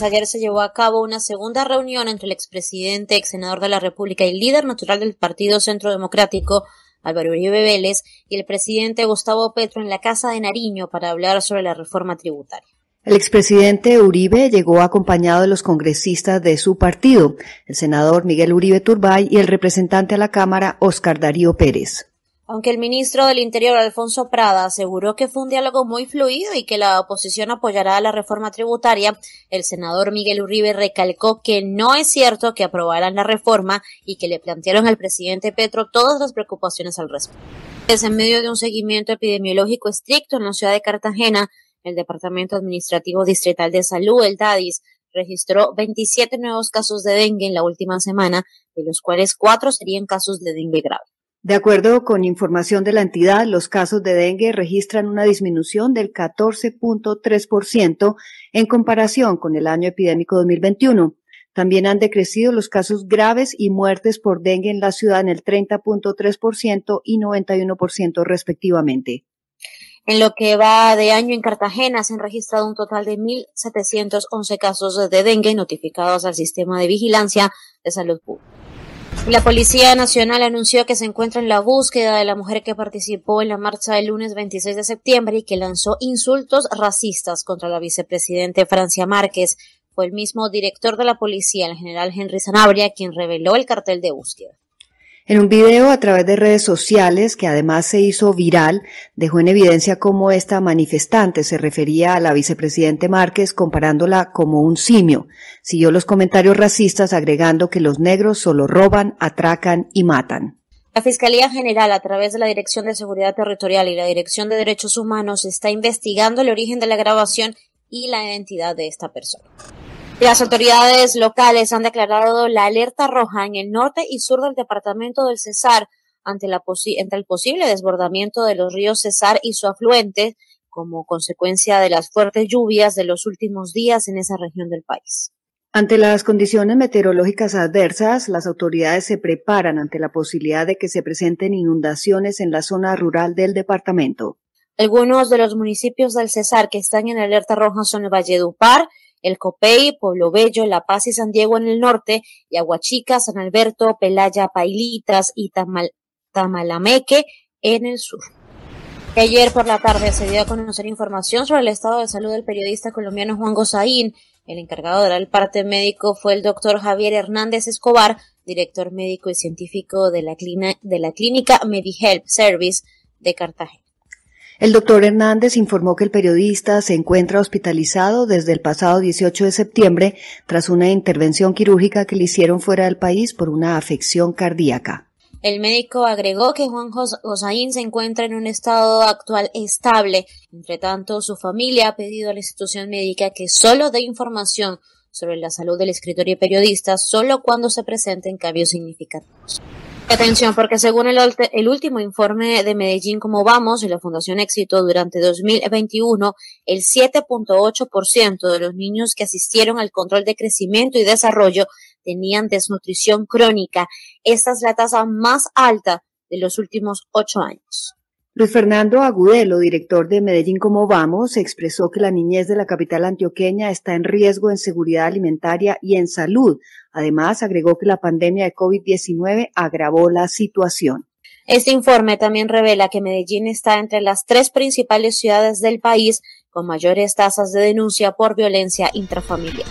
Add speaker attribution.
Speaker 1: Ayer se llevó a cabo una segunda reunión entre el expresidente, ex senador de la República y líder natural del Partido Centro Democrático, Álvaro Uribe Vélez, y el presidente Gustavo Petro en la Casa de Nariño para hablar sobre la reforma tributaria.
Speaker 2: El expresidente Uribe llegó acompañado de los congresistas de su partido, el senador Miguel Uribe Turbay y el representante a la Cámara, Óscar Darío Pérez
Speaker 1: aunque el ministro del Interior, Alfonso Prada, aseguró que fue un diálogo muy fluido y que la oposición apoyará la reforma tributaria, el senador Miguel Uribe recalcó que no es cierto que aprobaran la reforma y que le plantearon al presidente Petro todas las preocupaciones al respecto. Es en medio de un seguimiento epidemiológico estricto en la ciudad de Cartagena, el Departamento Administrativo Distrital de Salud, el DADIS, registró 27 nuevos casos de dengue en la última semana, de los cuales cuatro serían
Speaker 2: casos de dengue grave. De acuerdo con información de la entidad, los casos de dengue registran una disminución del 14.3% en comparación con el año epidémico 2021. También han decrecido los casos graves y muertes por dengue en la ciudad en el 30.3% y 91% respectivamente. En
Speaker 1: lo que va de año en Cartagena se han registrado un total de 1.711 casos de dengue notificados al sistema de vigilancia de salud pública. La Policía Nacional anunció que se encuentra en la búsqueda de la mujer que participó en la marcha del lunes 26 de septiembre y que lanzó insultos racistas contra la vicepresidente Francia Márquez. Fue el mismo director de la policía, el general Henry Sanabria, quien reveló el cartel de búsqueda.
Speaker 2: En un video a través de redes sociales que además se hizo viral, dejó en evidencia cómo esta manifestante se refería a la vicepresidente Márquez comparándola como un simio. Siguió los comentarios racistas agregando que los negros solo roban, atracan y matan.
Speaker 1: La Fiscalía General, a través de la Dirección de Seguridad Territorial y la Dirección de Derechos Humanos, está investigando el origen de la grabación y la identidad de esta persona. Las autoridades locales han declarado la alerta roja en el norte y sur del departamento del Cesar ante, la el posible desbordamiento de los ríos Cesar y su afluente como consecuencia de las fuertes lluvias de los últimos días en esa región del país.
Speaker 2: Ante las condiciones meteorológicas adversas, las autoridades se preparan ante la posibilidad de que se presenten inundaciones en la zona rural del departamento.
Speaker 1: Algunos de los municipios del Cesar que están
Speaker 2: en alerta roja son el Valledupar, el Copey, Pueblo
Speaker 1: Bello, La Paz y San Diego en el norte, y Aguachica, San Alberto, Pelaya, Pailitas y Tamalameque en el sur. Ayer por la tarde se dio a conocer información sobre el estado de salud del periodista colombiano Juan Gozaín. El encargado de dar el parte médico fue el doctor Javier Hernández Escobar, director médico y científico de la, de la clínica MediHelp Service de Cartagena.
Speaker 2: El doctor Hernández informó que el periodista se encuentra hospitalizado desde el pasado 18 de septiembre tras una intervención quirúrgica que le hicieron fuera del país por una afección cardíaca.
Speaker 1: El médico agregó que Juan Josaín se encuentra en un estado actual estable. Entre tanto, su familia ha pedido a la institución médica que solo dé información sobre la salud del escritor y periodista solo cuando se presenten cambios significativos. Atención, porque según el, último informe de Medellín Como Vamos y la Fundación Éxito durante 2021, el 7.8% de los niños que asistieron al control de crecimiento y desarrollo tenían desnutrición crónica. Esta es la tasa más alta de los últimos ocho años.
Speaker 2: Luis Fernando Agudelo, director de Medellín Como Vamos, expresó que la niñez de la capital antioqueña está en riesgo en seguridad alimentaria y en salud. Además, agregó que la pandemia de COVID-19 agravó la situación.
Speaker 1: Este informe también revela que Medellín está entre las tres principales ciudades del país con mayores tasas de denuncia por violencia intrafamiliar.